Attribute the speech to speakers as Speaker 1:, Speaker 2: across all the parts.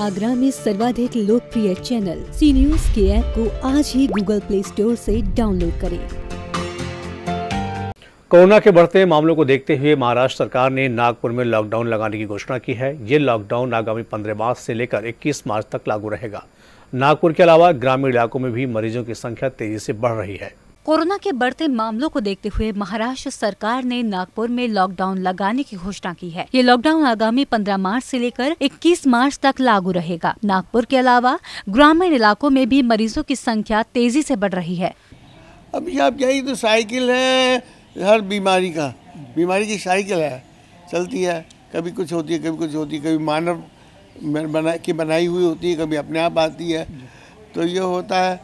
Speaker 1: आगरा में सर्वाधिक लोकप्रिय चैनल सी न्यूज के ऐप को आज ही गूगल प्ले स्टोर से डाउनलोड करें
Speaker 2: कोरोना के बढ़ते मामलों को देखते हुए महाराष्ट्र सरकार ने नागपुर में लॉकडाउन लगाने की घोषणा की है ये लॉकडाउन आगामी 15 मार्च से लेकर 21 मार्च तक लागू रहेगा नागपुर के अलावा ग्रामीण इलाकों में भी मरीजों की संख्या तेजी से बढ़ रही है
Speaker 1: कोरोना के बढ़ते मामलों को देखते हुए महाराष्ट्र सरकार ने नागपुर में लॉकडाउन लगाने की घोषणा की है ये लॉकडाउन आगामी 15 मार्च से लेकर 21 मार्च तक लागू रहेगा नागपुर के अलावा ग्रामीण इलाकों में भी मरीजों की संख्या तेजी से बढ़ रही
Speaker 3: है अब ये आप यही तो साइकिल है हर बीमारी का बीमारी की साइकिल है चलती है कभी कुछ होती है कभी कुछ होती है कभी मानव की बनाई हुई होती है कभी अपने आप आती है तो ये होता है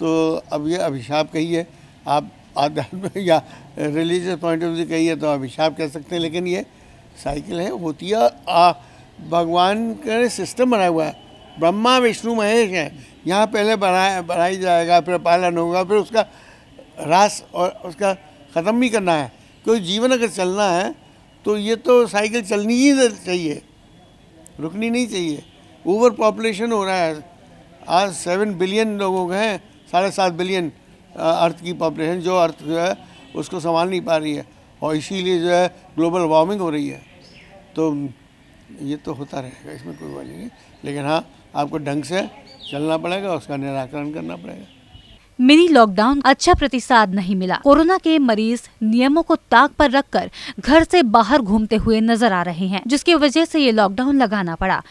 Speaker 3: तो अब ये अभिशाप कही है आप आध्यात्मिक या रिलीजियस पॉइंट ऑफ व्यू से कहिए तो अभिशाप कह सकते हैं लेकिन ये साइकिल है होती है आ, भगवान का सिस्टम बना हुआ है ब्रह्मा विष्णु महेश हैं यहाँ पहले बनाया बनाई जाएगा फिर पालन होगा फिर उसका रास और उसका ख़त्म भी करना है क्योंकि जीवन अगर चलना है तो ये तो साइकिल चलनी ही चाहिए रुकनी नहीं चाहिए ओवर पॉपुलेशन हो रहा है आज सेवन बिलियन लोगों के हैं साढ़े सात बिलियन अर्थ की पॉपुलेशन जो अर्थ जो है उसको संभाल नहीं पा रही है और इसीलिए जो है ग्लोबल वार्मिंग हो रही है तो ये तो होता रहेगा इसमें कोई वाली नहीं लेकिन हाँ आपको ढंग से चलना पड़ेगा उसका निराकरण करना पड़ेगा
Speaker 1: मिनी लॉकडाउन अच्छा प्रतिसाद नहीं मिला कोरोना के मरीज नियमों को ताक पर रखकर घर से बाहर घूमते हुए नजर आ रहे हैं जिसकी वजह से ये लॉकडाउन लगाना पड़ा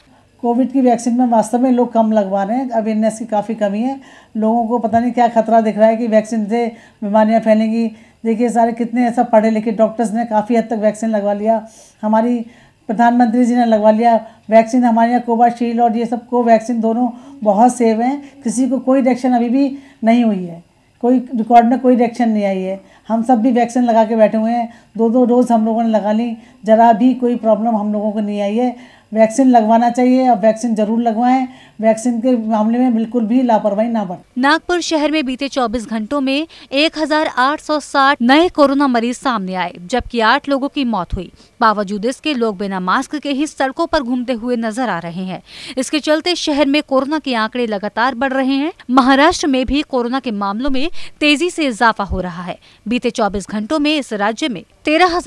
Speaker 1: कोविड की
Speaker 4: वैक्सीन में वास्तव में लोग कम लगवा रहे हैं अवेयरनेस की काफ़ी कमी है लोगों को पता नहीं क्या खतरा दिख रहा है कि वैक्सीन से बीमारियां फैलेंगी देखिए सारे कितने ऐसा पढ़े लिखे डॉक्टर्स ने काफ़ी हद तक वैक्सीन लगवा लिया हमारी प्रधानमंत्री जी ने लगवा लिया वैक्सीन हमारे यहाँ कोवाशील्ड और ये सब को वैक्सीन दोनों बहुत सेव हैं किसी को कोई रिएक्शन अभी भी नहीं हुई है कोई रिकॉर्ड में कोई रिएक्शन नहीं आई है हम सब भी वैक्सीन लगा के बैठे हुए हैं दो दो डोज हम लोगों ने लगा ली ज़रा भी कोई प्रॉब्लम हम लोगों को नहीं आई है वैक्सीन लगवाना चाहिए और वैक्सीन जरूर
Speaker 1: लगवाएं वैक्सीन के मामले में बिल्कुल भी लापरवाही ना बरतें नागपुर शहर में बीते 24 घंटों में 1860 नए कोरोना मरीज सामने आए जबकि आठ लोगों की मौत हुई बावजूद इसके लोग बिना मास्क के ही सड़कों पर घूमते हुए नजर आ रहे हैं इसके चलते शहर में कोरोना के आंकड़े लगातार बढ़ रहे हैं महाराष्ट्र में भी कोरोना के मामलों में तेजी से इजाफा हो रहा है बीते चौबीस घंटों में इस राज्य में तेरह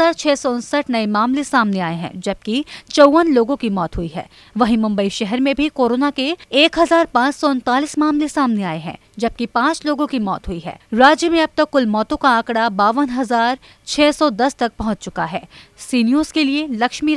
Speaker 1: नए मामले सामने आए हैं जबकि चौवन लोगों की मौत हुई है वहीं मुंबई शहर में भी कोरोना के एक मामले सामने आए हैं जबकि पाँच लोगों की मौत हुई है राज्य में अब तक कुल मौतों का आंकड़ा बावन तक पहुँच चुका है सी न्यूज के लिए लक्ष्मी